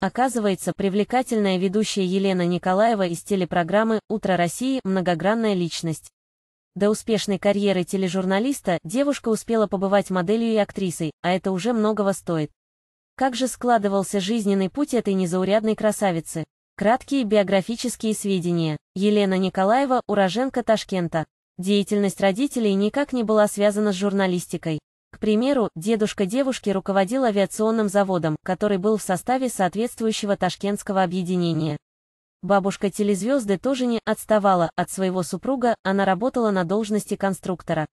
Оказывается, привлекательная ведущая Елена Николаева из телепрограммы «Утро России. Многогранная личность». До успешной карьеры тележурналиста девушка успела побывать моделью и актрисой, а это уже многого стоит. Как же складывался жизненный путь этой незаурядной красавицы? Краткие биографические сведения. Елена Николаева, уроженка Ташкента. Деятельность родителей никак не была связана с журналистикой. К примеру, дедушка девушки руководил авиационным заводом, который был в составе соответствующего ташкентского объединения. Бабушка телезвезды тоже не отставала от своего супруга, она работала на должности конструктора.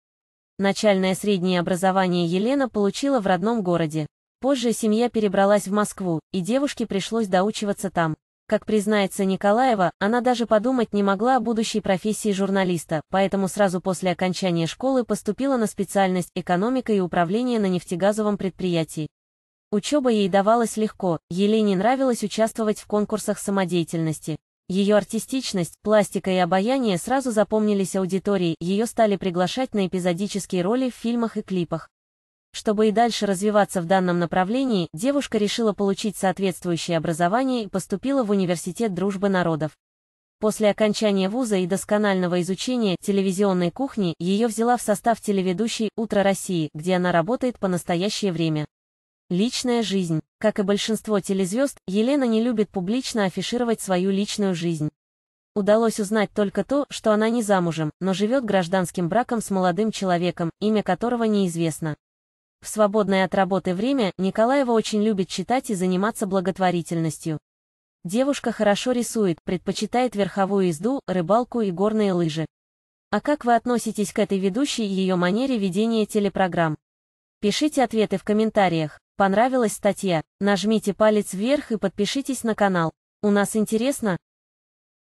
Начальное среднее образование Елена получила в родном городе. Позже семья перебралась в Москву, и девушке пришлось доучиваться там. Как признается Николаева, она даже подумать не могла о будущей профессии журналиста, поэтому сразу после окончания школы поступила на специальность экономика и управление на нефтегазовом предприятии. Учеба ей давалась легко, Елене нравилось участвовать в конкурсах самодеятельности. Ее артистичность, пластика и обаяние сразу запомнились аудитории, ее стали приглашать на эпизодические роли в фильмах и клипах. Чтобы и дальше развиваться в данном направлении, девушка решила получить соответствующее образование и поступила в Университет дружбы народов. После окончания вуза и досконального изучения телевизионной кухни ее взяла в состав телеведущей «Утро России», где она работает по настоящее время. Личная жизнь. Как и большинство телезвезд, Елена не любит публично афишировать свою личную жизнь. Удалось узнать только то, что она не замужем, но живет гражданским браком с молодым человеком, имя которого неизвестно. В свободное от работы время Николаева очень любит читать и заниматься благотворительностью. Девушка хорошо рисует, предпочитает верховую езду, рыбалку и горные лыжи. А как вы относитесь к этой ведущей и ее манере ведения телепрограмм? Пишите ответы в комментариях. Понравилась статья? Нажмите палец вверх и подпишитесь на канал. У нас интересно,